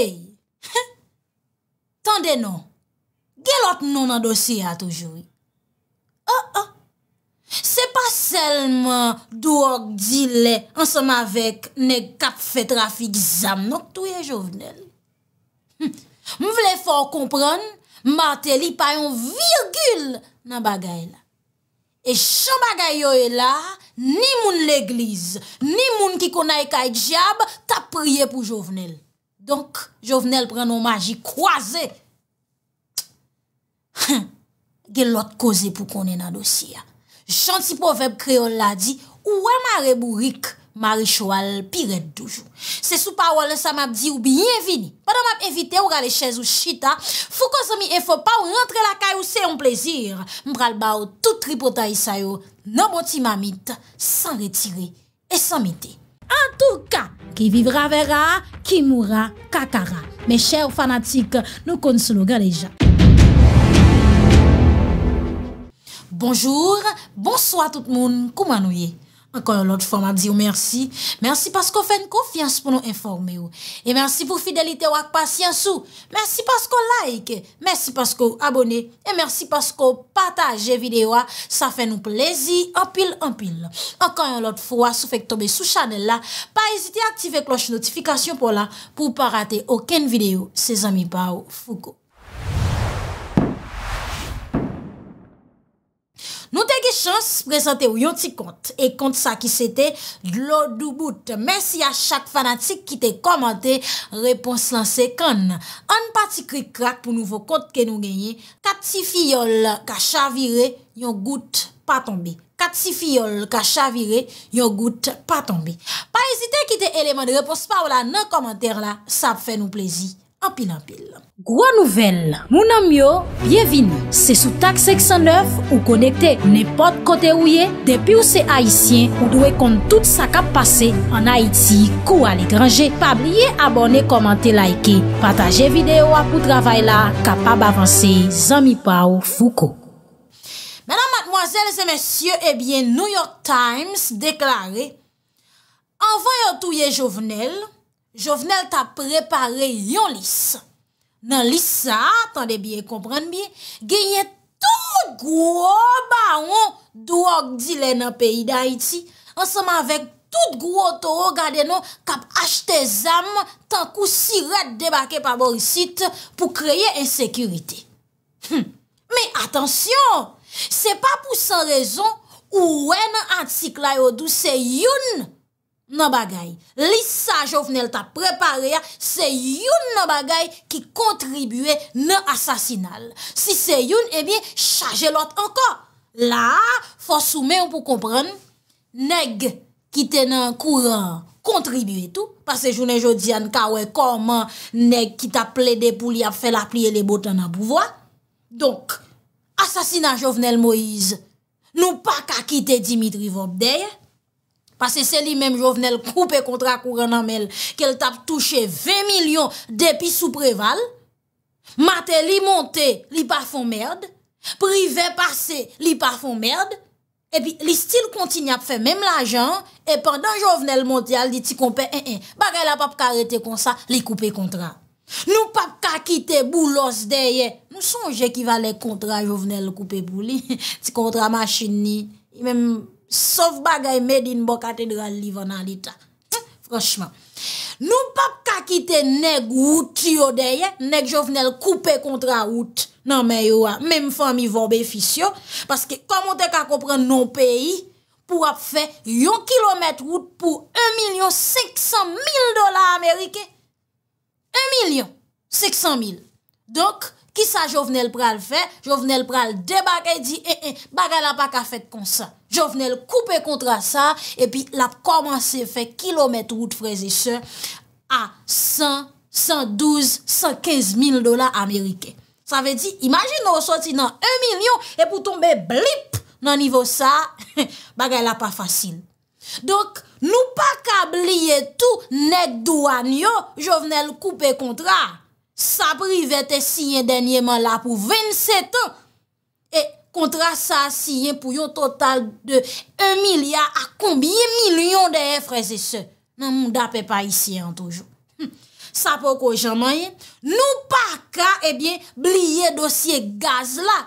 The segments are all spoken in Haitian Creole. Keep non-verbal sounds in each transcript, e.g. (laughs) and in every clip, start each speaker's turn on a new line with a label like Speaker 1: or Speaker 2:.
Speaker 1: (laughs) Tande nou Gelot nou nan dosye a toujou oh, oh. Se pa selman Dou ak di le Ansem avek ne kap fe trafik Zam nok touye jovenel Mw hm. vle fò kompran Mateli pa yon virgül Nan bagay la E chan bagay yo e la Ni moun l'egliz Ni moun ki konay kaj jab Ta priye pou jovenel Donk, jo vnen el pren nomajik kwa ze. Gen lot koze pou konen nan dosi ya. Chanti poveb kreol la di, ou an mare mou rik, mari chowal piret doujou. Se sou pa wale sa map di ou bienvini, padan map evite ou gale chez ou chita, fou konse mi e fop pa ou rentre la kay ou se yon plezir. Mpral ba ou tout ripota yisayo, nan boti mamit, san retire et san mite. En tou ka, ki vivra vera, ki moura kakara. Me chè ou fanatik nou kon sou lo gareja. Bonjour, bonsoit tout moun, koumanouye? Ankan yon lot fwa ma diyo mersi, mersi pasko fèn konfians pou nou informe yo. E mersi pou fidelite wak pasyansou, mersi pasko like, mersi pasko abone, e mersi pasko pataje videwa, sa fèn nou plezi, anpil, anpil. Ankan yon lot fwa sou fèk tobe sou chanel la, pa ezite aktive kloche notifikasyon pou la, pou pa rate oken videyo, se zami pa ou fugo. Nou te ge chans prezante ou yon ti kont. E kont sa ki se te glodou boute. Mersi a chak fanatik ki te komante, repons lan se kon. An pa ti krik krak pou nouvo kont ke nou genye. Kat si fiyol ka chavire, yon gout pa tombe. Kat si fiyol ka chavire, yon gout pa tombe. Pa esite ki te eleman de repons pa ou la nan komante la. Sa fe nou plezi. Gwa nouvel, mounam yo, bienvin, se sou tak 609 ou konekte nepot kote ou ye, depi ou se Haitien ou dwe kont tout sa kap pase an Haiti kou al e grange, pa blye abone, komante, laike, pataje videyo apou travay la, kapab avanse, zami pa ou fouko. Menan matmoazelze mesye, ebyen eh New York Times deklare, anvoyot ou ye jovenel, Jovenel ta prepare yon lis. Nan lis sa, tande biye komprende biye, genye tout gwo ba yon dwo ak dile nan peyi da iti. Anseman vek tout gwo toyo gade nou kap achte zam tankou si ret debake pa borisit pou kreye ensekirite. Men, atensyon, se pa pou san rezon ou wè nan antik la yon dou se yon ou wè nan antik la yon dou se yon nan bagay, lis sa jovenel ta prepare ya, se youn nan bagay ki kontribue nan asasinal. Si se youn, ebyen, chaje lot ankon. La, fos soumen pou kompran, neg ki tenen kouran kontribue tou, pase jounen jodi an kawe koman neg ki ta ple de pou li a fe la plie le botan nan bouvoa. Donk, asasina jovenel Moise, nou pa ka kite Dimitri Vopdeye, Pase se li menm jovenel koupe kontra kouran namel ke l tap touche 20 milyon depi sou preval, mate li monte li parfon merd, prive pase li parfon merd, e pi li stil konti nye ap fe menm la jan, e pandan jovenel monte al di ti kompe en eh, en, eh, bagay la pap karete konsa li koupe kontra. Nou pap kakite bou los deye, nou sonje ki valek kontra jovenel koupe bou li, (laughs) ti kontra machin ni, e menm... sauf bagay in bon cathédrale livre en l'état. Hein, franchement. Nous pas qu'à quitter nèg route yo derrière, nèg Jovenel couper contre la route. Non mais yo même famille vont bénéficier parce que comment t'es qu'à comprendre non pays pour faire 1 km route pour 1 million 500 000 dollars américains. 1 million 500 000. Donc Ki sa Jovenel pral fe, Jovenel pral debak e di, e e, bagay la pa ka fet kon sa. Jovenel koupe kontra sa, e pi la p komanse fe kilometrou de freze se, a 100, 112, 115 mil dola Amerike. Sa ve di, imajin nou soti nan 1 milyon, e pou tombe blip nan nivou sa, bagay la pa fasil. Donk, nou pa kabliye tou, net douan yo, Jovenel koupe kontra sa. Sa prive te siyen denye man la pou 27 an. E kontra sa siyen pou yo total de 1 milyar a kombiye milyon de enfreze se. Nan mou dape pa isyen an toujou. Hm. Sa pou ko jaman ye, nou pa ka ebyen eh blye dosye gaz la.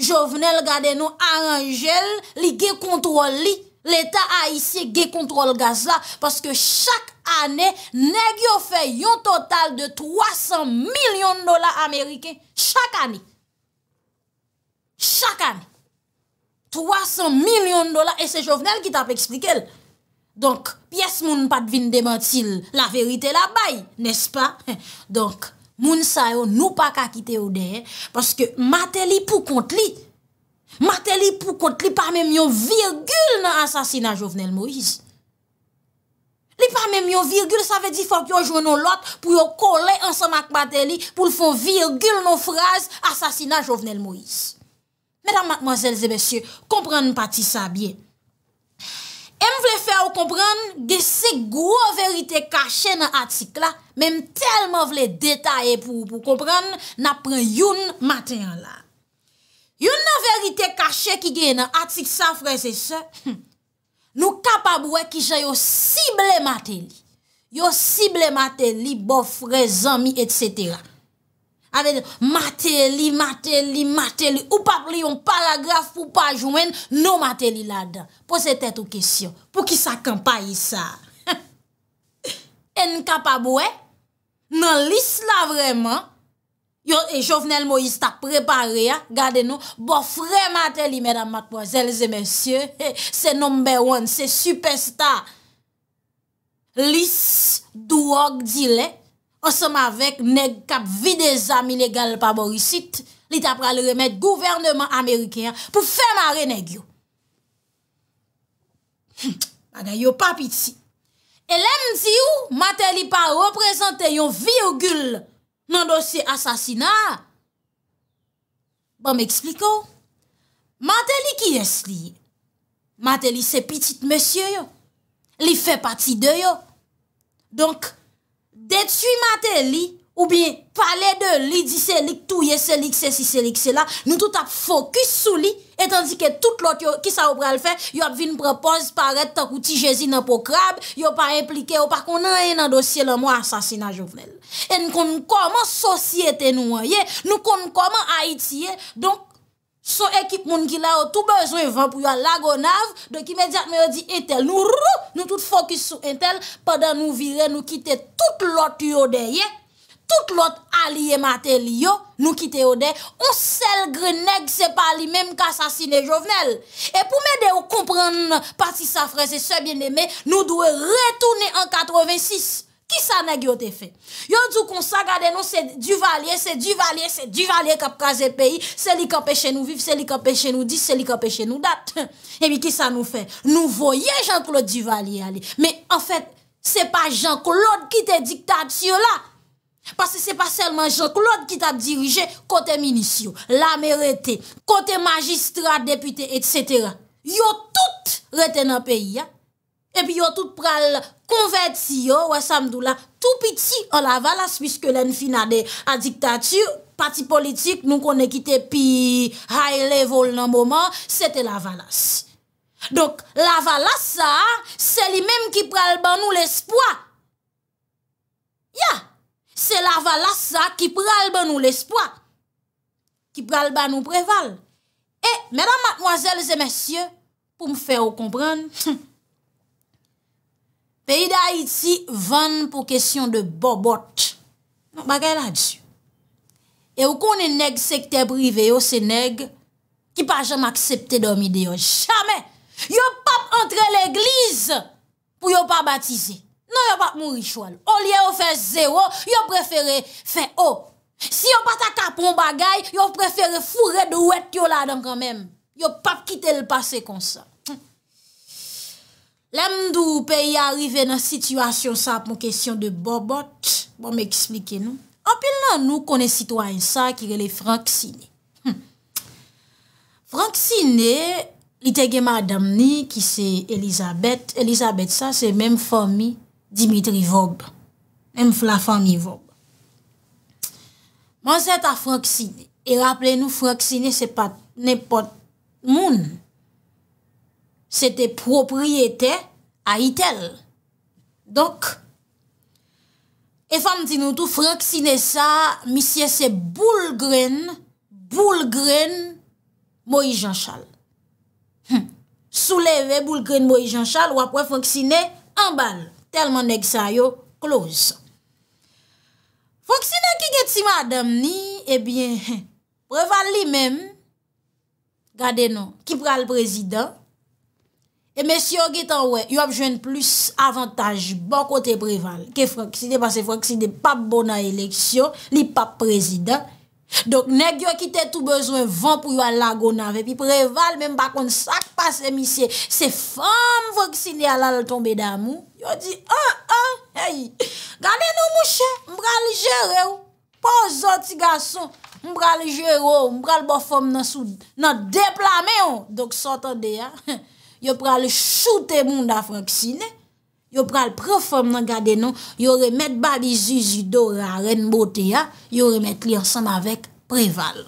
Speaker 1: Jovenel gade nou aranjel li ge kontrol li. L'État a haïtien gè contrôle gaz là parce que chaque année, il fait un total de 300 millions de dollars américains chaque année. Chaque année. 300 millions de dollars. Et c'est Jovenel qui t'a expliqué. Donc, pièce moun pas de de la vérité là-bas. n'est-ce pas? (laughs) Donc, moun ne pas quitter parce que matéli pour compte Matè li pou kote li pa mèm yon virgül nan asasina Jovenel Moïse. Li pa mèm yon virgül, sa ve di fòk yon jounon lot pou yon kole ansan mak matè li pou lifon virgül nan fraz asasina Jovenel Moïse. Mèdam matmòzèl zè bèsyè, komprenn pati sa bie. M vle fè ou komprenn, gè se gwo verite kache nan atik la, mèm tel mò vle detayè pou komprenn nan prèn yon matè an la. Yon nan verite kache ki gen an atik sa freze se, nou kapabwe ki jan yo sible mate li. Yo sible mate li bo freze, zami, et cetera. Avede, mate li, mate li, mate li, ou pa pli yon paragraf ou pa jwen, nou mate li la dan. Po se tete ou kesyon, pou ki sa kampaye sa. En kapabwe, nan lis la vremen, Yo e Jovenel Moïse tak prepare ya, gade nou, bo fre matè li, mèdam matpoazèl zè mèsyè, se (laughs) nombe one, se superstar, lis, duwok, dile, osom avek neg kap vide zami legal pa borisit, li tap pral remèd gouvernement amérikè ya pou fèmare neg yo. Mada yo papiti. E lèm zi ou, matè li pa reprezentè yon virgul, nan dosye asasina. Ba bon, m'ekspliko, mater li ki yes li? Mater li se pitit monsye yo, li fe pati de yo. Donk, detu mater li, ou bien pale de li, di se lik, tu yes se lik, se si se lik, se la, nou tout ap fokus sou li, Et anzike tout lot ki sa ou prel fe, yo ap vin prepoz paret tak ou ti jezi nan po krab, yo pa implike ou pa konan enan dosye la mwa asasina jovenel. En kon konman sosyete nou a ye, nou konman konman Haiti ye, donk so ekip moun ki la ou tou bezwen vant pou yo lagonav, donk imediat mwen yo di entel, nou tout fokus sou entel, padan nou vire, nou kite tout lot yo de ye, tout l'autre allié matériel, nous quitter au on seul grenègue, c'est pas lui-même qui assassiné Jovenel. Et pour m'aider à comprendre si ça frère c'est bien-aimé, nous devons retourner en 86. Qui ça n'a pas fait? Yo dit qu'on ça, nous, c'est Duvalier, c'est Duvalier, c'est Duvalier qui a le pays, c'est lui qui empêché nous vivre, c'est lui qui empêche nous dire, c'est lui qui empêche nous date. Et puis qui ça nous fait? Nous voyons Jean-Claude Duvalier Mais en fait, c'est pas Jean-Claude qui te dictature là. Pase se pa selman Jean-Claude ki ta dirije kote minisyon, lame rete, kote magistrat, depite, etc. Yo tout rete nan peyi, ya. E pi yo tout pral konverti yo, wa samdou la, tou piti an la valas, piske lè n finade a diktatü, pati politik, nou konè kite pi high level nan mouman, se te la valas. Donk, la valas sa, se li mèm ki pral ban nou l'espoi. Ya! Se la va la sa ki pral ba nou l'espoi. Ki pral ba nou preval. E, menan matmoazel zemesye, pou mfe ou kompran. Peyi da iti van pou kesyon de bobot. Mba non, gè la diyo. E ou konen neg sekte prive yo, se neg ki pa jom aksepte domi deyo. Jamen yo pap entre l'eglize pou yo pa batize. Non yo pa moun rishwal. O liye yo fe zero, yo prefere fe o. Si yo pa ta tapon bagay, yo prefere fure de wet yo la dan kwa men. Yo pa pkite l'pase kon sa. Hm. Lèm d'ou peyi arive nan situasyon sa pou kesyon de bobot, bon m'eksplike nou. Anpil nan nou konen sitwa yon sa ki rele Frank Sine. Hm. Frank Sine, li tege madam ni ki se Elisabeth. Elisabeth sa se men fomi. Dimitri Vob. Nem flafan ni Vob. Man set a franksine. E rappele nou franksine se pat nepot moun. Sete propriyete a itel. Dok. E fam ti nou tou franksine sa misye se boulgren boulgren moui jan chal. Hm. Souleve boulgren moui jan chal wapwe franksine an bal. Telman neg sa yo, close. Fokside ki get si madame ni, ebyen, eh (laughs) preval li mem, gade nou, ki pral prezidant, e eh, mesyo get anwe, yo ap jwen plus avantaj, bon kote preval, ke fokside, pase fokside, pap bonan eleksyon, li pap prezidant, Dok nek yo ki te tou bezwen van pou yo al lagon ave, pi preval men bakon sak pase misye, se fam voksine alal tombe damou, yo di, an, ah, an, ah, gane nou mouche, mbra li jere ou, pa ou zoti gason, mbra li jere ou, mbra li bofom nan sou, nan deplame ou, dok sotande ya, (laughs) yo prale choute moun da voksine, Yo pral preform nan gade nan, yo remet bali zizi do re arren bote ya, yo remet li ansan avek preval.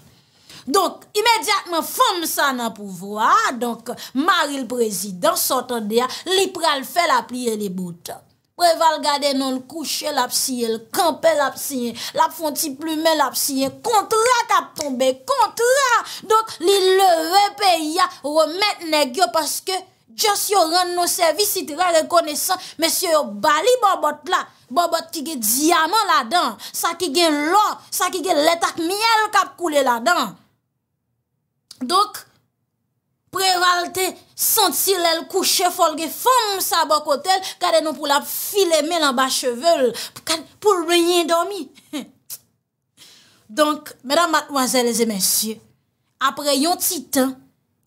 Speaker 1: Donk, imediatman fom sa nan pouvo a, donk, mari l prezident, sotan de ya, li pral fe la pliye de bote. Preval gade nan, kouche la psiyen, l kampen la psiyen, la fonti plume la psiyen, kontra kap tombe, kontra! Donk, li le vepe ya, remet negyo paske, Just yo rend nou servis, si te re rekonesan, mè syo yo bali bo bot la, bo bot ki gen diamant la dan, sa ki gen lò, sa ki gen letak myèl kap koule la dan. Dok, pre valte, senti lèl kouche folge fòm sa bokotèl, kade nou pou la file mèl an ba chevel, pou reyen domi. (laughs) Donk, mèdam matwazèl e zè mèsyè, apre yon titan,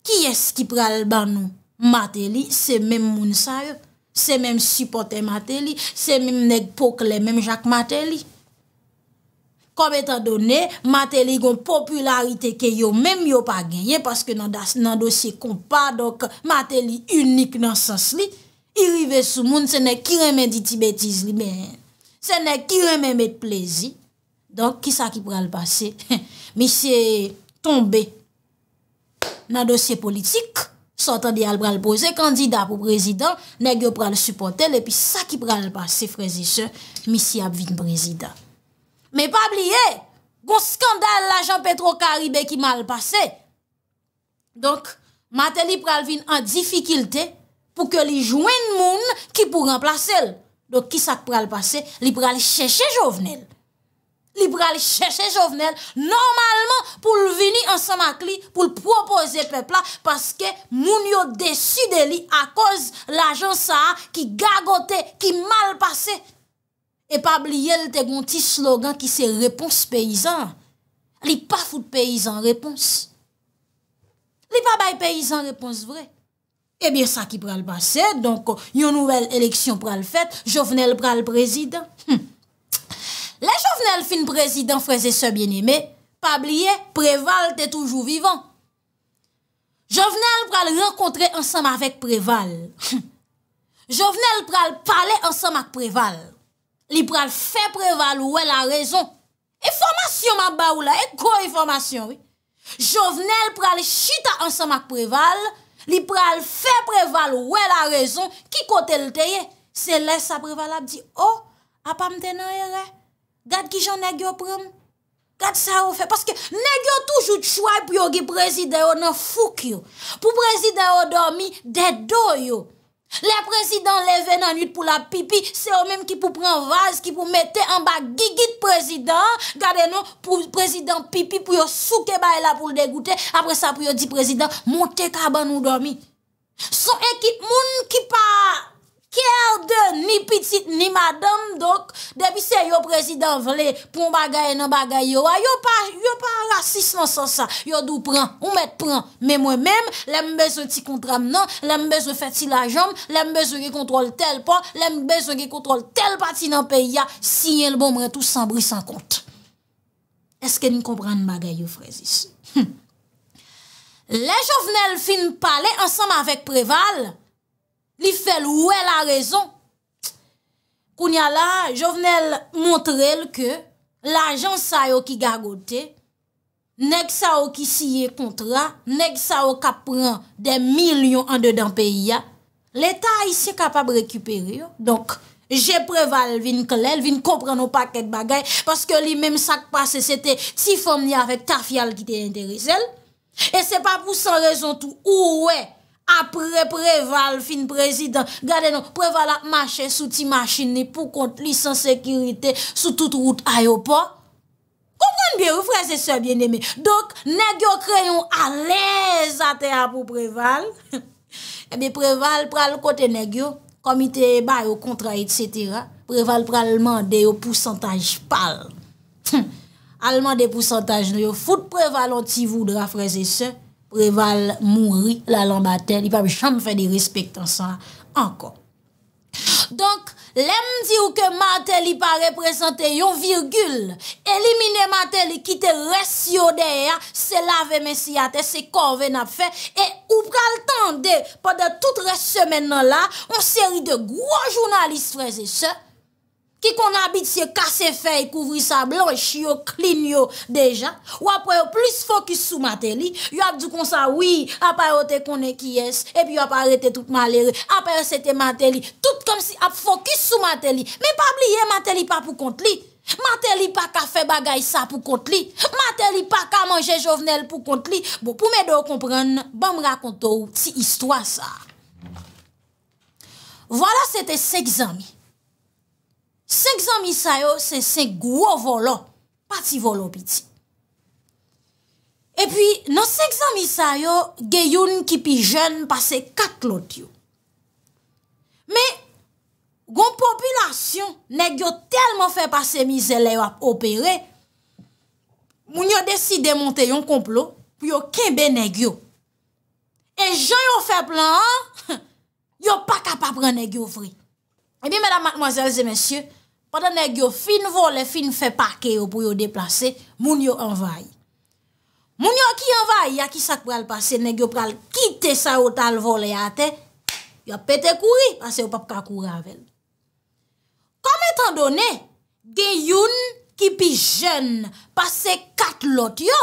Speaker 1: ki es ki pral ban nou? Matè li, se mèm moun sa yo, se mèm supportè matè li, se mèm nèk pok lè mèm jak matè li. Kom etan donè, matè li yon popularite ke yo, mèm yo pa genye, paske nan dosye kompa, dok matè li unik nan sens li, i rive sou moun, se nèk ki remè di ti betiz li, bè, se nèk ki remè mèd plèzi. Donk, ki sa ki pral pase? (laughs) Mi se tombe nan dosye politik, Sot an di al pral pose kandida pou prezidant, negyo pral supote l, epi sa ki pral pase, frezi se, misi ap vin prezidant. Me pabliye, goun skandal la Jean-Petro Karibè ki mal pase. Donk, mate li pral vin an difikilte pou ke li jwen moun ki pou remplase l. Donk, ki sa ki pral pase, li pral chèche jovne l. li pral chèche jovenel, normalman pou l vini an sanak li, pou l proposè pepla, paske moun yo desu de li, akòz la jans sa a ki gagote, ki mal pase. E pa bliye l te gonti slogan ki se repons peyizan, li pa foute peyizan repons. Li pa baye peyizan repons vre. Ebyen sa ki pral pase, donk yo nouvel eleksyon pral fèt, jovenel pral prezident. Hmm. Le jovenel fin prezidant freze se byen eme, pabliye, Preval te toujou vivan. Jovenel pral renkontre ansam avèk Preval. (laughs) Jovenel pral pale ansam ak Preval. Li pral fe Preval ouè la rezon. E formasyon mab ba ou la, e kou e formasyon. Jovenel pral chita ansam ak Preval. Li pral fe Preval ouè la rezon. Ki kote lteye, se lè sa Preval ap di, oh, apam tena erè. Gat ki jan negyo prem? Gat sa ou fe? Paske negyo toujou chway pou yo gi prezide yo nan fuk yo. Pou prezide yo dormi, dedo yo. Le prezide yo leve nan yut pou la pipi, se yo menm ki pou pren vaz, ki pou mette an ba gigit prezide yo. Gat e nou, pou prezide yo pipi, pou yo souke bay la pou l'degoute. Apre sa pou yo di prezide yo, monte kaban ou dormi. So ekit moun ki pa... Kèl de ni pitit ni madame, dok, debi se yo prezidant vle, pou mbaga e nan bagay yo, yo pa racisme san sa. Yo dou pran, ou met pran, mè mwen mèm, lèmbe zo ti kontram nan, lèmbe zo feti la jom, lèmbe zo ge kontrol tel pa, lèmbe zo ge kontrol tel pa ti nan peya, si yel bon mwen tou san bris an kont. Eske ni kompran bagay yo frezis? Hm. Le jo vnel fin pale, ansam avèk prevale, Li fait la raison. Kounya là, Jovenel montre que l'argent ça yo qui gagoté, nèg sa yo qui siye contrat, nèg sa yo qui prend des millions en dedans pays L'État ici capable de récupérer Donc j'ai préval vin klel, comprendre nos paquet de bagaille parce que lui même ça passé c'était si il avec ta fiale qui était intéressée. Et c'est pas pour sans raison tout. Ouais Apre preval fin prezident, gade nou, preval ak mache sou ti machine pou kont lisans sekirite sou tout route ayopan. Kompran biye ou freze se (laughs) eh bien eme. Dok, negyo krenyon alez a te apou preval. Ebe preval pral kote negyo, komite bay ou kontra et setera. Preval pral mande (laughs) yo pousantaj pal. Alman de pousantaj nou yo foute preval an ti voudra freze se. Réval mourir la lambatelle, il pas jamais faire des respects ça encore. Donc, l'aime dit ou ke Mateli pas représenté yon virgule éliminer Mateli ki te resyo derrière, c'est lave c'est c'est c'est nap Et et ou pral tende, pendant pendant toute semaine semaine là une série de journalistes journalistes et sœurs Ki kon abit se kase fey kouvri sa blonche yo klin yo dejan. Ou apwe yo plis fokus sou mater li. Yo ap di kon sa wii. Ape yo te konen ki yes. E pi yo ap arete tout malere. Ape yo se te mater li. Tout kon si ap fokus sou mater li. Me pa bliye mater li pa pou kont li. Mater li pa ka fe bagay sa pou kont li. Mater li pa ka manje jovenel pou kont li. Bo pou me do kompren, ban me rakonto ou ti histwa sa. Vola se te se gizami. Sek zan misa yo se se gwo volo, pati volo piti. E pi nan sek zan misa yo, ge yon kipi jen pase kat lot yo. Me, gwen populasyon negyo telman fe pase mi zelè yo ap opere, moun yo deside monte yon komplo pou yo kebe negyo. E jen yo fe plan, (laughs) yo pa kapap re negyo fri. Ebi, mèdam, mòzèlzè, mèsyè, padan nè gyo fin volè, fin fè pake yo pou yo deplase, moun yo envay. Moun yo ki envay, ya ki sak pral pase, nè gyo pral kite sa otal volè ate, yo pète kouri, pase yo pap kakoura avèl. Kom etan donè, gen youn ki pi jèn, pase kat lot yo,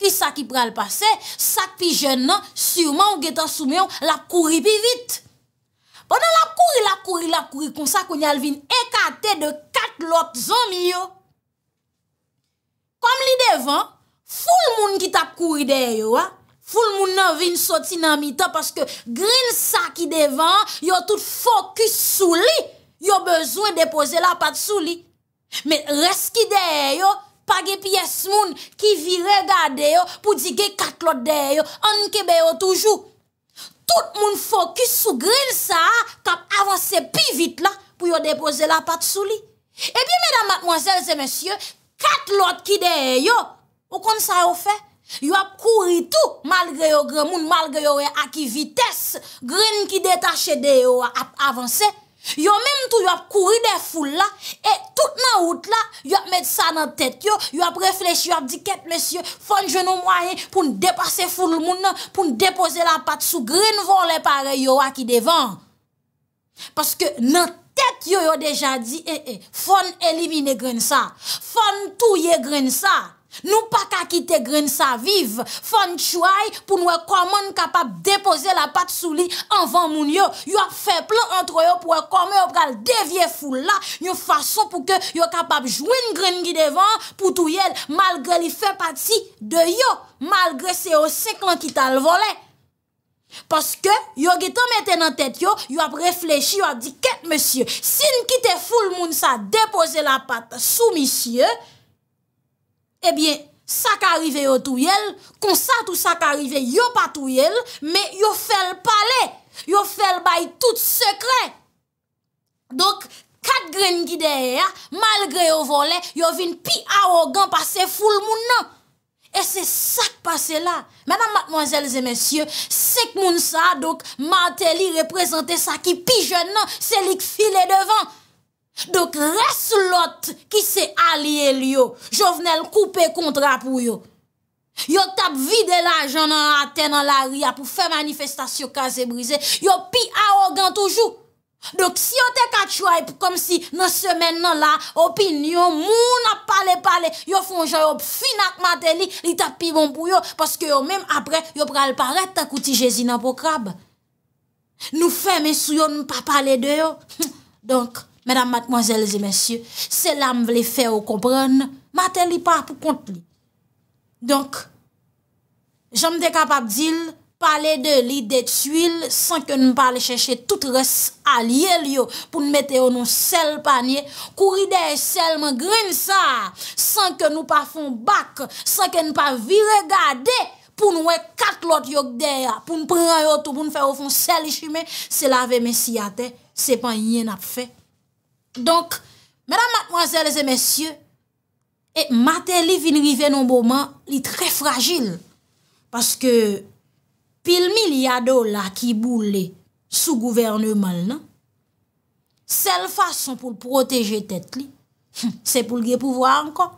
Speaker 1: ki sak ki pral pase, sak pi jèn nan, siwman ou getan soumeyon, la kouri pi vit. O nan la kouri la kouri la kouri kon sa kon nyal vin ekate de kat lot zon mi yo. Kom li devan, ful moun ki tap kouri deyo. Ful moun nan vin soti nan mita paske grin sa ki devan, yo tout fokus sou li. Yo bezwen depoze la pat sou li. Me res ki deyo, page piyes moun ki vi regadeyo pou di ge kat lot deyo. An kebeyo toujou. tout moun fokus sou grin sa a kap avanse pi vit la pou yo depose la pat sou li. E pi, medan matmozèlze, mèsyè, kat lot ki de yo, ou kon sa yo fè? Yo ap kouri tou, malge yo gremoun, malge yo e aki vites, grin ki detache de yo ap avanse Yo menm tou yo ap kouri de foule la, e tout nan hout la, yo ap met sa nan tèt yo, yo ap reflech, yo ap diket mèsyo, fon jenou mwayen pou n depase foule moun nan, pou n depose la pat sou grenvon lè pare yo wakidevan. Paske nan tèt yo yo deja di, «Eh, eh, fon elimine gren sa, fon tou ye gren sa. Nou pa ka kite grin sa viv, fon chouay pou nou e komon kapap depoze la pat sou li anvan moun yo. Yo ap fe plan antre yo pou e komon yo pral devye foule la, yo fason pou ke yo kapap jwen grin ki devan pou tou yel malgre li fe pati de yo, malgre se yo seklan ki tal volen. Paske yo gita meten an tete yo, yo ap reflechi, yo ap di ket monsye, si nou kite foule moun sa depoze la pat sou misye yo, eh bien, ça qui arrive tout comme ça tout ça qui arrive a pas mais a fait le palais, a fait le bail tout secret. Donc, quatre graines qui derrière, malgré yon volé, yon une pi arrogant passer full le monde. Et c'est ça qui passé là. Mesdames, mademoiselles et messieurs, c'est que ça, donc, Martelly représentait ça qui pi jeune c'est lui qui file devant. Dok res lot ki se alye li yo. Jo vnen l koupe kontra pou yo. Yo tap vide la jonna ate nan la ria pou fe manifestasyon kaze brize. Yo pi arrogant toujou. Dok si yo te kachouay pou kom si nan semen nan la opinyon moun ap pale pale. Yo fonjou yo finak mate li. Li tap pi bon pou yo. Paske yo men apre yo pral paret ta kouti jezi nan pou krab. Nou feme sou yo nou pa pale de yo. (laughs) Donk. Madame, mademoiselles et messieurs, cela me vle fè ou komprène, mater li pa pou kont li. Donk, jom de kapap dil, pale de li de tuil, san ke nou pa le chèche tout res al yè li yo, pou nou mette yo nou sel panye, kou ride sel mè grene sa, san ke nou pa fon bak, san ke nou pa vi regade, pou nou e kat lot yo kde ya, pou nou pre yo tou, pou nou fè ou fon sel chime, se lave mes si ate, se pan yè nap fè, Donk, mèdam matmwazèl zè mèsyè, e matè li vinrive nou boman li trè fragil. Paske, pil mi li adou la ki bou li sou gouvernou mal nan, sel fason pou l'proteje tèt li, se pou lge pouvwa ankon.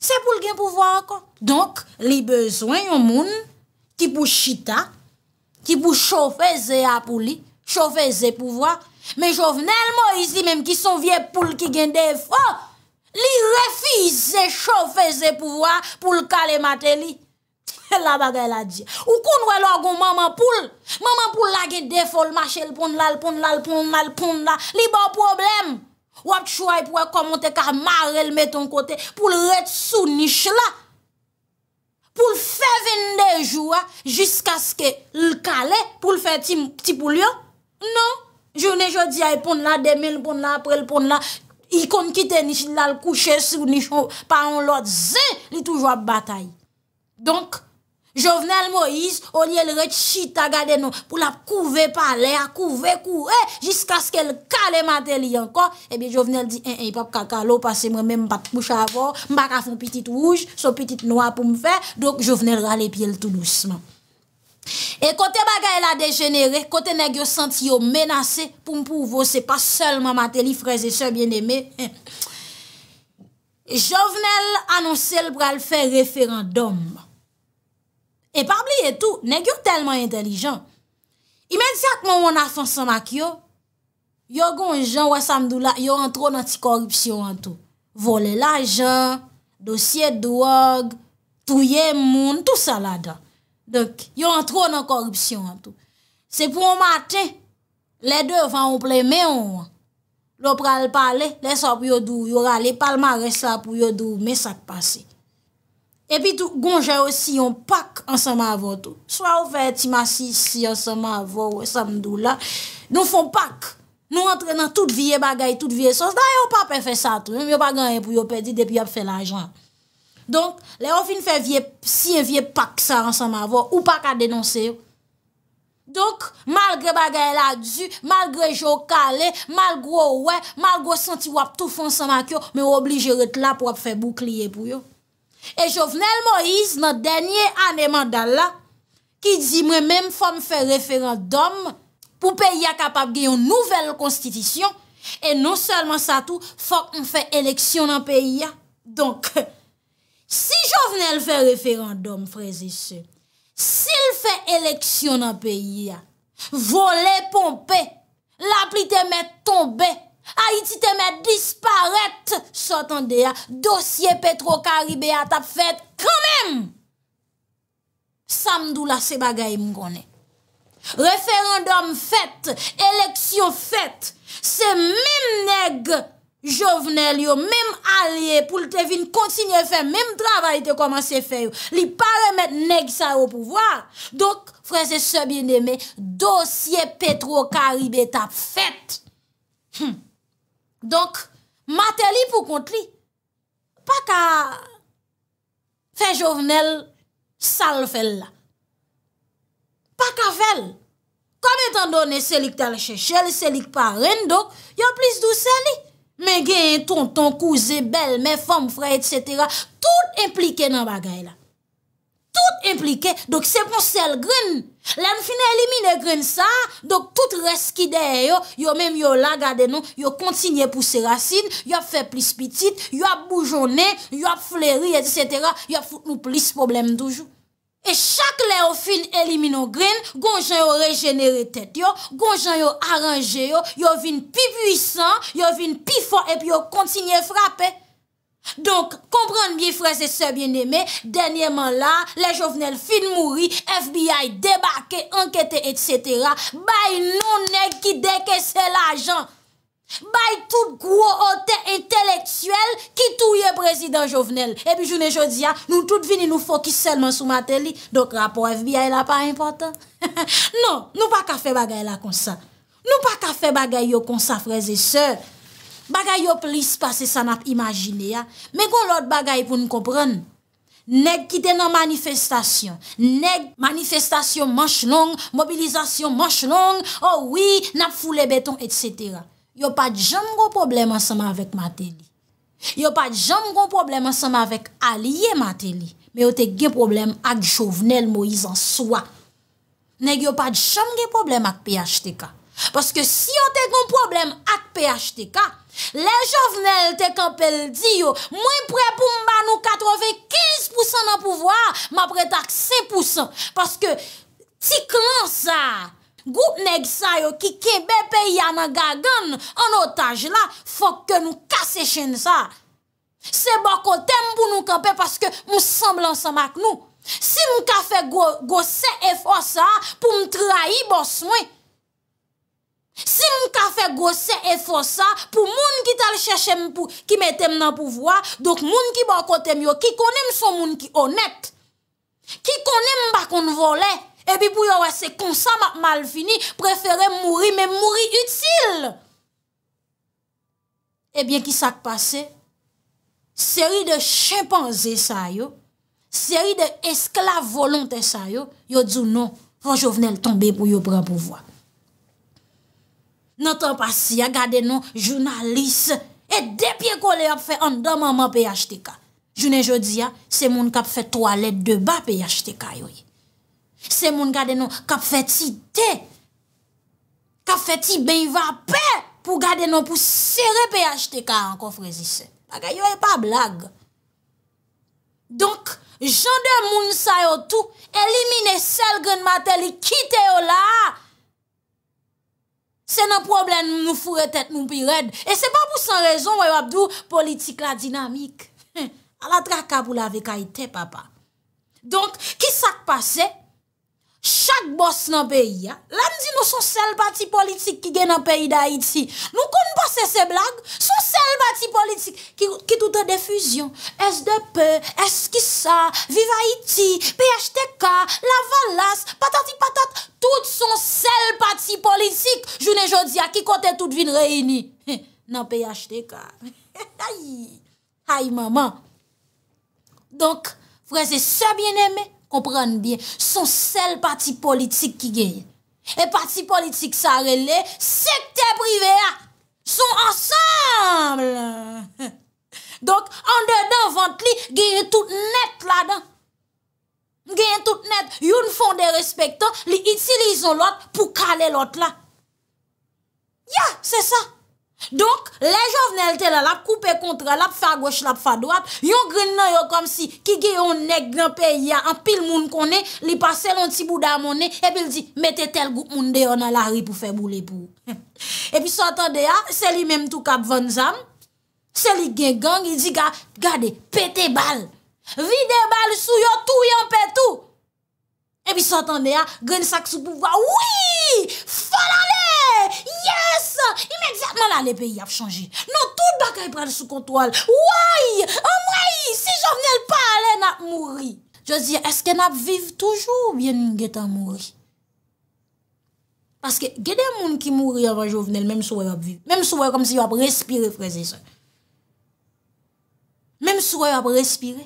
Speaker 1: Se pou lge pouvwa ankon. Donk, li bezwen yon moun ki pou chita, ki pou chowfe zè apou li, chowfe zè pouvwa, Men jovenel mo, izi menm ki son vie poule ki gen defo, li refize chofe ze pouwa pou l'kale mate li. (laughs) La bagay la di. Ou kon wè lò agon maman poule? Maman poule la gen defo, l'mache l'ponde la, l'ponde la, l'ponde la, l'ponde la. Li bo problem. Wap choua yi pouwe komonte ka mare l'me ton kote pou l'ret sou nish la. Pou l'fe vende joua, jiska skè l'kale pou l'fe ti poulyo. Non. Non. Jounè jò di a y e pon la, demè y pon la, apre y pon la, y kon kite ni chil la kouche sou, ni chon pa an lot, zè, li toujwa batay. Donk, jò vnen l Moïse, o li el rechit agade non, pou la kouvè pale, a kouvè kouvè, jiska skè l kalemate li ankon, e bi jò vnen l di, e, eh, e, eh, pa kakalo, pase mwen mwen bak boucha avon, mbak a fon piti touj, sou piti noua pou mwen fè, donk jò vnen l rale pie l tou douceman. E kote bagay la dejenere, kote negyo sent yo menase pou mpouvo, se pa selman ma telifreze se bieneme. Jovenel anonsel bral fe referandom. E pabli etou, negyo telman intelijan. Imen si akman wana fonsan mak yo, yo gon jan wè samdou la, yo antro nan ti korupsyon an tou. Vole la jan, dosye douag, touye moun, tou sa la dan. Donk, yon an tro nan korupsyon an tou. Se pou an mate, le devan an pleme yon an. Lop pral pale, lesa pou yon dou, yon rale palma resa pou yon dou, me sak pase. Epi tou, gonje osi, yon pak an seman avon tou. Swa ou fe eti masi si an seman avon ou samdou la, nou fon pak. Nou entre nan tout vie bagay, tout vie sos. Dan yon pa pe fe sa tou, yon pa ganye pou yon pedi, depi yon fe la janj. Donk, le ou fin fe vie, siye vie pak sa ansanman vo, ou pak a denonse yo. Donk, malgre bagay la du, malgre jo kale, malgre ou we, malgre senti wap tou fon sanman kyo, me ou obligere te la pou wap fe boukliye pou yo. E jo venel Moïse, nan denye aneman dal la, ki di mwen mèm fòm fè referan dom pou peya kapap geyon nouvel konstitisyon, e non sèlman sa tou fòm fè eleksyon nan peya. Donk, Si jo vnen l fè referandom, frezi se, si l fè eleksyon nan peyi ya, vole pompe, lapli te mè tombe, haiti te mè disparete, sotan de ya, dosye petro karibè ya tap fèt, kwen mèm, samdou la se bagay mwen konè. Referandom fèt, eleksyon fèt, se mèm negè, Jovenel yo mèm alye pou l te vin kontinye fè mèm travay te komanse fè yo Li paremet neg sa yo pou vwa Dok fwese se bine me dosye petro karibe tap fèt Donk mater li pou kont li Pak a fè jovenel sal fè la Pak a fè la Kom etan do ne selik tal chè chè li selik pa ren do Yo plis dou sè ni Men gen yon tonton, kouze, bel, men fom, fray, etc. Tout implike nan bagay la. Tout implike. Dok se pon sel gren. Len finè elimine gren sa. Dok tout reski deye yo. Yo men yo lagade nou. Yo kontinye pousse racine. Yo fe plis pitit. Yo boujone. Yo fle ri, etc. Yo foute nou plis problem toujou. E chak le ou fin elimino grin, gonjan yo rejenere tet yo, gonjan yo aranje yo, yo vin pi puisan, yo vin pi fon, epi yo kontinye frape. Donk, kompran miye fraze se bieneme, denyeman la, le jovenel fin mouri, FBI debake, anketen, etc. Bay non ne ki deke se la jan. Bay tout gwo ote enteleksuel ki touye prezident jovenel. Epi jounen jodia, nou tout vini nou fokis selman sou mater li, dok rapo FBI la pa impotant. (laughs) Non, nou pa ka fe bagay la konsa. Nou pa ka fe bagay yo konsa, freze se. Bagay yo plis pase sa nap imagine ya. Men kon lot bagay pou nou kopren. Neg kite nan manifestasyon. Neg manifestasyon manche long, mobilizasyon manche long, oh oui, nap foule beton, etsetera. Yo pat jom goun problem an seman avèk matè li. Yo pat jom goun problem an seman avèk aliyè matè li. Me yo te gen problem ak jovenel Moïse answa. Neg yo pat jom gen problem ak PHTK. Paske si yo te gen problem ak PHTK, le jovenel te kapel di yo, mwen pre pou mba nou 95% nan pouvoa, ma pre tak 5%. Paske ti klan sa, Gout neg sa yo ki kebe pe yana gagan an otaj la, fok ke nou kase chen sa. Se bako tem pou nou kape paske mou semblan sa mak nou. Si mou kafe gose e fosa pou m trahi bous mwen. Si mou kafe gose e fosa pou moun ki tal cheshe m pou ki metem nan pouvwa, dok moun ki bako tem yo ki konem son moun ki onet. Ki konem bakon vole. epi pou yo wese konsan mat mal fini, preferen mouri, men mouri util. Ebyen eh ki sak pase, seri de chepanze sa yo, seri de esklave volante sa yo, yo dzu non, fwa jo vnen l tombe pou yo pran pou vwa. Non tan pasi, ya gade non, jounalise, e depye kole ap fe andamanman pe yachte ka. Jounen jodi ya, se moun kap fe toalet deba pe yachte ka yo yi. Se moun gade nou kap feti te. Kap feti be yiva pe. Pou gade nou pou sere pe yajte ka an kofre zise. Paka yo e pa blag. Donk, jan de moun sayo tou, elimine sel gen mater li kite yo la. Se nan problem nou fure tet nou pi red. E se pa pou san rezon wè wapdou politik la dinamik. (laughs) A la tra kabou la ve ka ite papa. Donk, ki sak pase? chak bòs nan peyi ya, lan di nou son sel pati politik ki gen nan peyi da Iti. Nou kon bòse se blag, son sel pati politik ki tout an defuzyon. SDP, SKISA, Viva Iti, PHTK, Lavalas, Patati Patat, tout son sel pati politik. Jounen jodi a ki konten tout vin reyini nan PHTK. (laughs) Ay, ay maman. Donk, vwè se se bien eme, Son sel pati politik ki geyen. E pati politik sa rele, sekte prive a. Ah, Son ansamble. (laughs) Donk, an de devante li, geyen tout net la dan. Geyen tout net. Yon fonde respekto, li itilizon lot pou kale lot la. Ya, se sa. Donk, le jovnel tel alap, koupe kontra alap, fagwesh lap fadwap, yon gren nan yo kom si, ki geyon nek genpe ya, an pil moun konen, li pase lon ti bouda mounen, epi li di, mette tel gout moun deyon nan lahri pou fe boule pou. (laughs) Epi sotan deya, seli mem tou kap van zam, seli gen gang, yi di ga, gade, pete bal, vide bal sou yo, tou yon petou. Epi sotan deya, gren sak sou pou va, wiii, folane! imegzatman la le peyi ap chanji. Non, tout baka e pral sou kontwal. Ouay! Si jovenel pa ale, nap mouri. Je zi, eske nap viv toujou ou bien gen ta mouri? Paske gen de moun ki mouri apan jovenel, menm souwe ap viv. Menm souwe ap respire. Menm souwe ap respire.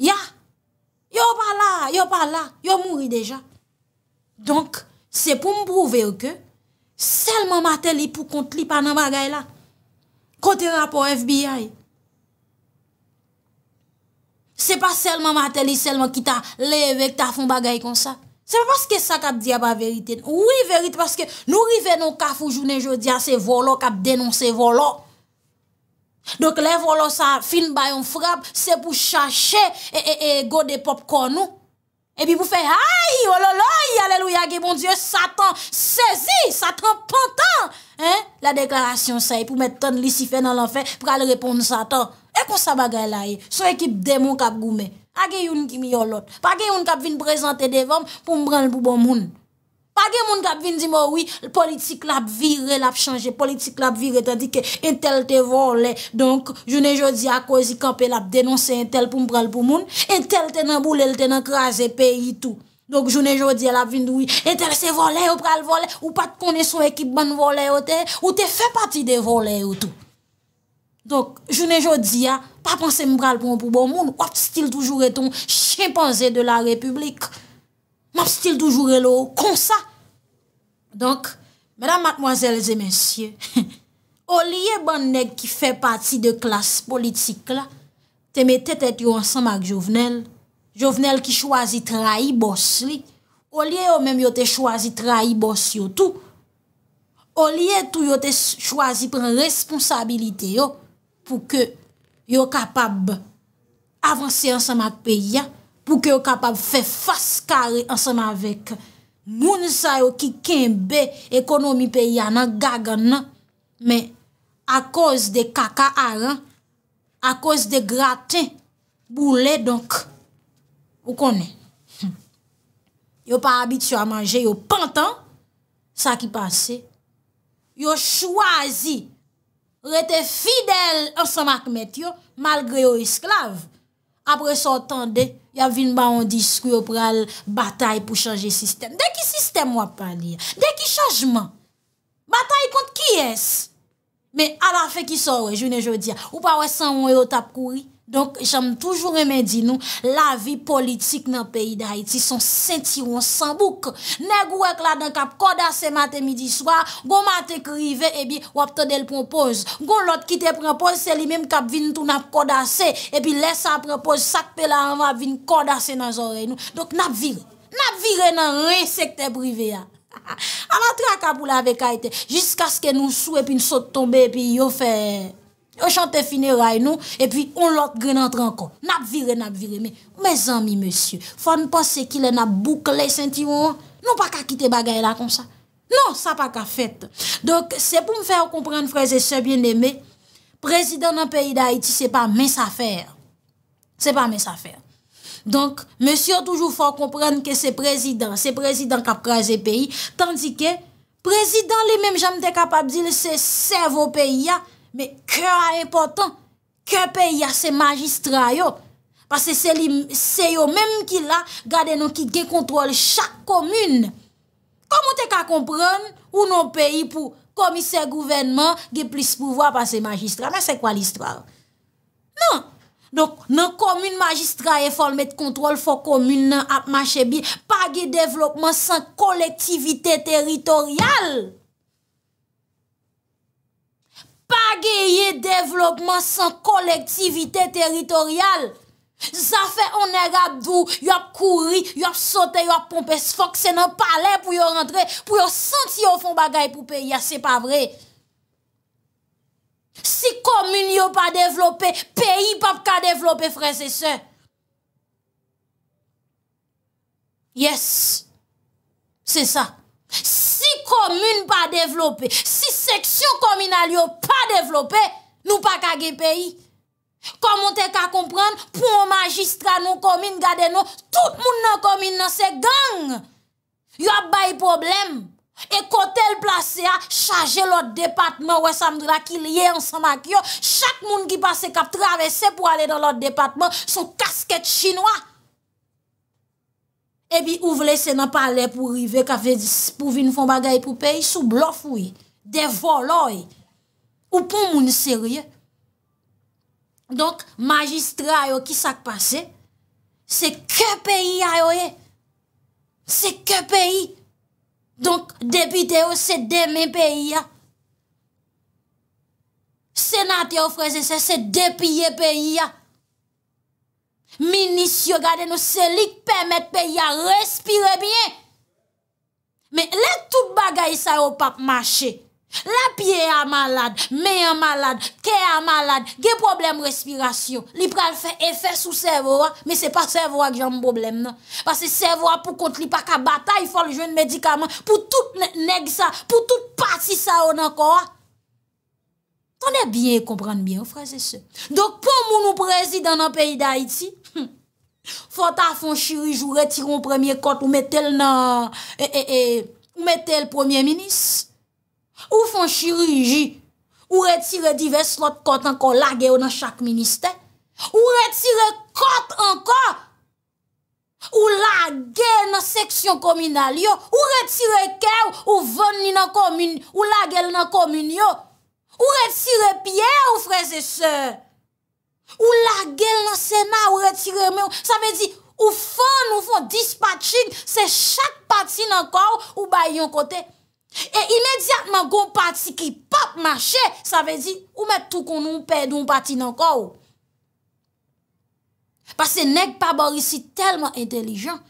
Speaker 1: Ya! Yo pa la, yo pa la. Yo mouri deja. Donk, se pou m prouver ke Selman matel li pou kont li pa nan bagay la. Konti rapo FBI. Se pa selman matel li selman ki ta le vek ta fon bagay kon sa. Se pa paske sa kap diya ba verite. Oui verite paske nou rive nou kafou jounen jodia se volo kap denons se volo. Dok le volo sa fin bayon frap se pou chache e, e, e go de pop kon nou. Et puis vous faites aïe, ololoi, oh alléluia, que bon Dieu, Satan saisi, Satan pantant. Hein? La déclaration, ça, pour mettre ton de Lucifer dans l'enfer, pour aller répondre Satan. Et qu'on ça bagaille là, son équipe démon kap goumé. pas yon qui mi yon l'autre. Pas yon kap vin présenter devant pour me prendre pour bon monde. Page moun kap vin di mou, woui, politik lap vire, lap chanje, politik lap vire, tan di ke entel te vole. Donk, jounen jodi a, kozi kapel ap denonse entel pou mpral pou moun, entel te nan boule, te nan kraze peyi tou. Donk, jounen jodi a, lap vin di woui, entel se vole ou pral vole, ou pat kone sou ekip ban vole ou te, ou te fe pati de vole ou tou. Donk, jounen jodi a, pa panse mpral pou mpral pou bon moun, wap stil toujou re ton chimpanzé de la republik. map stil toujou relo kon sa. Donk, mèdam matmwazèl zè mensyè, o liye ban neg ki fè pati de klas politik la, te mè tèt tèt yo ansamak jovenel, jovenel ki chwazi trahi bòs li, o liye yo mèm yo te chwazi trahi bòs yo tou, o liye tou yo te chwazi pren responsabilite yo pou ke yo kapab avansè ansamak peyi ya, pour que soient capable de faire face carré ensemble avec moun sa yo qui kembe économie pays nan gagan mais à cause de caca aran à cause de gratin boulet donc vous connaissez (laughs) yo pas habitué à manger yo pantan ça qui passé yo choisi rete fidèle ensemble avec yo malgré yo esclave après s'entendre de Ya vin ba yon diskwyo pral batay pou chanje sistem. Dè ki sistem wap pali? Dè ki chanjman? Batay kont ki es? Me ala fe ki sorwe, jounen jodi ya. Ou pa wè san wè yo tap kouri? Donk, j am toujou remedi nou, la vi politik nan peyi da Haiti son sentiron sanbouk. Ne gwek la dan kap kodase mate midi swa, gwo mate krive, ebi wap te del propoz. Gwo lot ki te propoz, se li menm kap vin tou nap kodase, ebi lesa propoz sakpe la anva vin kodase nan zorey nou. Donk, nap vire. Nap vire nan ren sekte prive ya. (laughs) A matra kap ou la vek Haiti, jiskas ke nou sou ebi sou tombe ebi yo fe... E chante fine ray nou, e pi on lot grenantran kon. Nap vire, nap vire. Non, non, me zan mi, monsie, fò n'pò se ki le nap boukle senti moun. Non pa ka kite bagay la kon sa. Non, sa pa ka fèt. Donk, se pou m fè ou komprenn fraze sebyen neme, prezident nan peyi da Haiti se pa mens a fèr. Se pa mens a fèr. Donk, monsie ou toujou fò komprenn ke se prezident, se prezident kap kraze peyi, tandike, prezident li mèm jam te kapab dile se servo peyi ya, Mè kè a important, kè peyi a se magistra yo. Pase se yo mèm ki la, gade nou ki ge kontrol chak komune. Komon te ka kompran, ou nou peyi pou komise gouvernement, ge plis pouvoi pa se magistra. Mè se kwa l'histoire? Non. Non, komune magistra yo fol met kontrol fo komune nan ap mache bil, pa ge devlopman san kolektivite teritorial. Bagye ye devlopman san kolektivite teritorial. Zafè anerabdou, yop kouri, yop sote, yop pompe sfok, se nan pale pou yo rentre, pou yo senti yo fon bagay pou peyi ya, se pa vre. Si komil yo pa devloppe, peyi pa pa ka devloppe fre se se. Yes, se sa. Si commune pas développée, si section communale pas développée, nous pas pays. Comment t'es qu'à comprendre pour un magistrat nos communes, garder nous tout le monde dans commune c'est gang. Il y a problème. Et côté le placé à charger l'autre département ouais qu'il y lié Chaque monde qui passe cap traverser pour aller dans l'autre département son casquette chinois. Ebi ou vle se nan pale pou rive kave pou vin fon bagay pou peyi sou blof ouye, de voloye, ou pou moun serye. Donk magistra yo ki sak pase, se ke peyi yo ye, se ke peyi. Donk depite yo se demen peyi ya. Senate yo freze se se depiye peyi ya. Minis yo gade nou selik pèmèt pè ya respire bie. Mè lèk tout bagay sa yo pap mache. La piye a malade, me a malade, ke a malade. Ge problem respiration. Li pral fè efè sou servo a. Mè se pa servo a gjan mboblèm nan. Pase servo a pou kont li pa ka batay fòl jwen mèdikaman. Pou tout neg sa, pou tout pati sa yo nan kòwa. Tonè e bie e kompran bie ou fraze se. Dok pou moun ou prezid nan an peyi d'Haïti, Hmm. Fanta fon chirij ou retiron premye kote ou metel na... E, e, e, ou metel premye minis. Ou fon chirij ou retire divers lot kote anko lage ou nan chak ministe. Ou retire kote anko. Ou lage nan seksyon kominal yo. Ou retire kè ou veni nan komini yo. Ou retire piè ou freze se... Ou la gel nan sena ou retireme ou. Sa ve di, ou fon nou fon dispatching. Se chak pati nan kou ou bay yon kote. E imediatman goun pati ki pop mache. Sa ve di, ou met tou kon nou ou pedi ou pati nan kou. Pase nek pa borisi telman entelijan.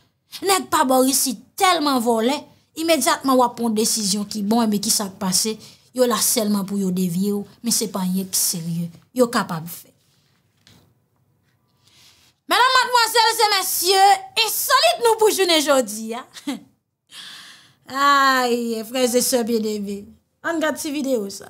Speaker 1: Nek pa borisi telman volen. Imediatman wapon desisyon ki bon e be ki sak pase. Yo la selman pou yo devye ou. Men se pan yon ki selye. Yo kapab fe. Madame, mademoiselles et messieurs, et salut nous pour jeûne aujourd'hui. (laughs) Aïe, frèse de soie bien levée. On ne garde si vidéo, ça.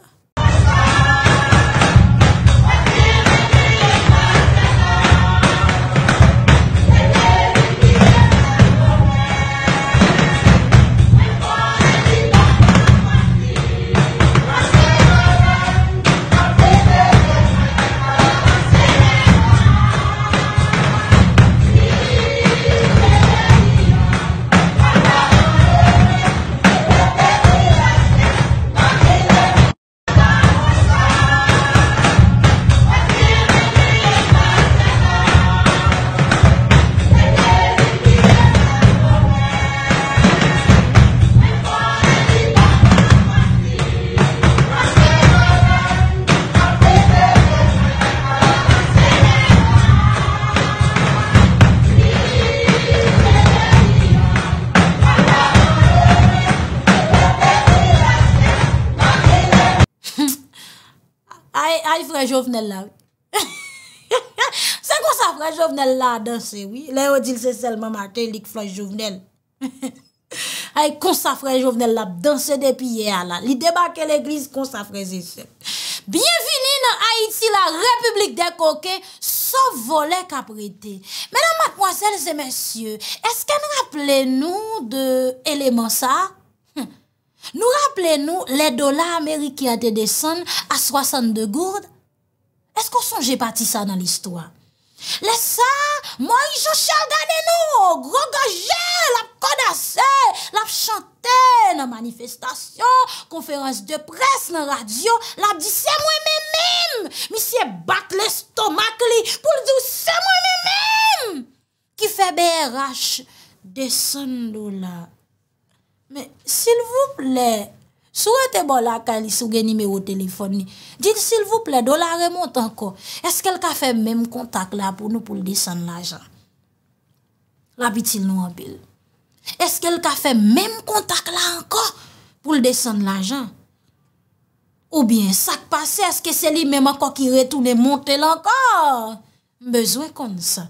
Speaker 1: Ay kon sa frej jovnel la. Se kon sa frej jovnel la danse, oui. Le yon dil se selman matelik frej jovnel. Ay kon sa frej jovnel la danse depi ye a la. Li debake l'eglise kon sa frej se selman. Bienveni nan Haiti la Republique de Koke, so volè kapritè. Menan matponsel se mensyè, esken rappele nou de eleman sa? Nou rappele nou le dola Amerike a te desen a 62 gourd? Esko son je pati sa nan l'histoire? Le sa, moi jo chal gane nou! Gro gaje, lap konase, lap chante, nan manifestasyon, konferans de pres, nan radyo, lap di se mwen men men, mi se bat l'estomak li pou l'di ou se mwen men men! Ki fe BRH desen dola Amerike. Mè, s'il vous plè... Souwè te bon la kalis ou gen nime ou telefon ni... Dite s'il vous plè, do la remonte anko... Eskèl ka fè mèm kontak la pou nou pou l'desan l'ajan? La bitil nou anpil. Eskèl ka fè mèm kontak la anko pou l'desan l'ajan? Ou bien sak pase, eskè sè li mèm anko ki retounen monte l'ankor? Mbezouè kon sa.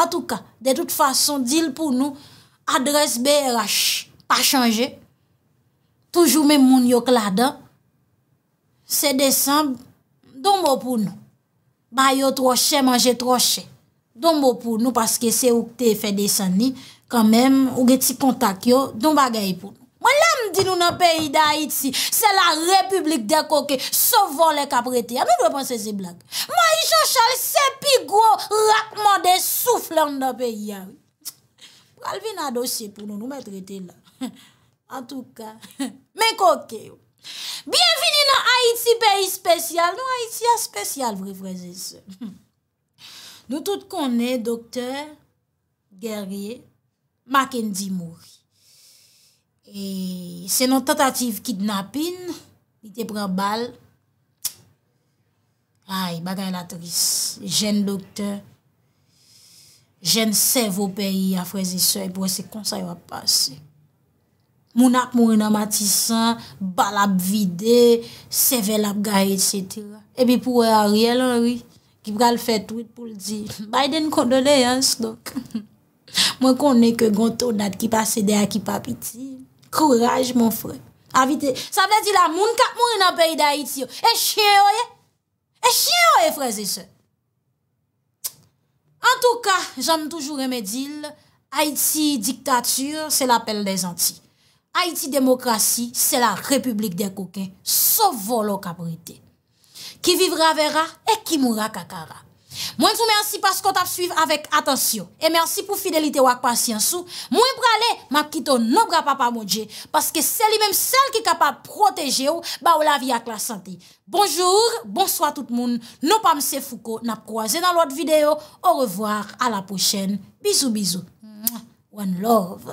Speaker 1: An tou ka, de tout fason, dil pou nou adres BRH... pa chanje, toujou men moun yo kladan, se desan, donbo pou nou, bayo troche, manje troche, donbo pou nou, paske se ouk te fe desani, kanmen, ouge ti kontak yo, donba gayi pou nou. Mwen lam di nou nan peyi da Haiti, se la Republik de Koke, sovan le kapreti, a mi mwen panse se blanke. Mwen yon chal se pi gwo, rakman de souflan nan peyi ya. Kalvi nan dosye pou nou, nou men trete la. An tou ka Men koke yo Bienveni nan Haiti, peyi spesyal Nou Haiti a spesyal, vre vreze se Nou tout konen Dokter Gerie Maken di mouri Se nan tentative kidnapping Mi te pren bal Ay, bagan la tris Jen doktor Jen se vre peyi a vreze se E pwese konseyo a pase Moun ap moun an matisan, bal ap vide, sevel ap ga et setera. Ebi pou wè a riel an wè, ki pral fè twit pou l'di, (laughs) Biden kondone an s'dok. (laughs) Mwen kondene ke gontou nat ki pa sede a ki pa piti. Kouraj moun frè, avite. Sa vle di la moun kap moun an peyi da iti yo. E chien oye, e chien oye frè zese. An tou ka, jan toujou reme dil, haiti diktatur se la pel de zanti. Haïti démocratie, c'est la république des coquins, sauf volo Qui vivra verra et qui mourra kakara. Moi, vous remercie parce qu'on t'a suivi avec attention. Et merci pour fidélité ou patience. Moi, vais ma quitte non papa mon Dieu. Parce que c'est lui-même celle qui est capable de protéger bah, ou, la vie avec la santé. Bonjour, bonsoir tout le monde. Non pas M. Foucault, n'a croisé dans l'autre vidéo. Au revoir, à la prochaine. Bisous, bisous. One love.